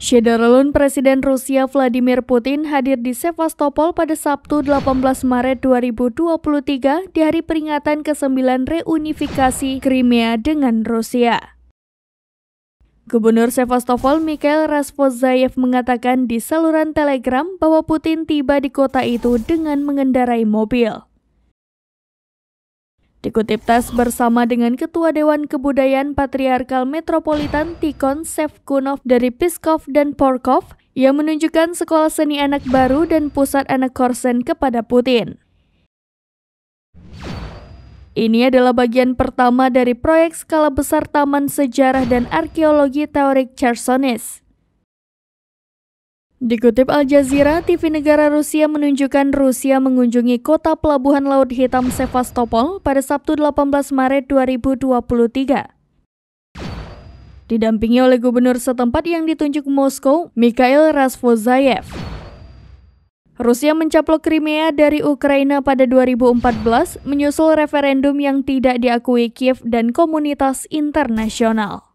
Syedarulun Presiden Rusia Vladimir Putin hadir di Sevastopol pada Sabtu 18 Maret 2023 di hari peringatan ke-9 reunifikasi Crimea dengan Rusia. Gubernur Sevastopol Mikhail Rasvozayev mengatakan di saluran Telegram bahwa Putin tiba di kota itu dengan mengendarai mobil. Dikutip tas bersama dengan Ketua Dewan Kebudayaan Patriarkal Metropolitan Tikon Sevkunov dari Piskov dan Porkov, ia menunjukkan sekolah seni anak baru dan pusat anak korsen kepada Putin. Ini adalah bagian pertama dari proyek skala besar Taman Sejarah dan Arkeologi Teorik Chersonis. Dikutip Al Jazeera, TV negara Rusia menunjukkan Rusia mengunjungi kota pelabuhan Laut Hitam Sevastopol pada Sabtu 18 Maret 2023. Didampingi oleh gubernur setempat yang ditunjuk Moskow, Mikhail Rasvozayev. Rusia mencaplok Crimea dari Ukraina pada 2014 menyusul referendum yang tidak diakui Kiev dan komunitas internasional.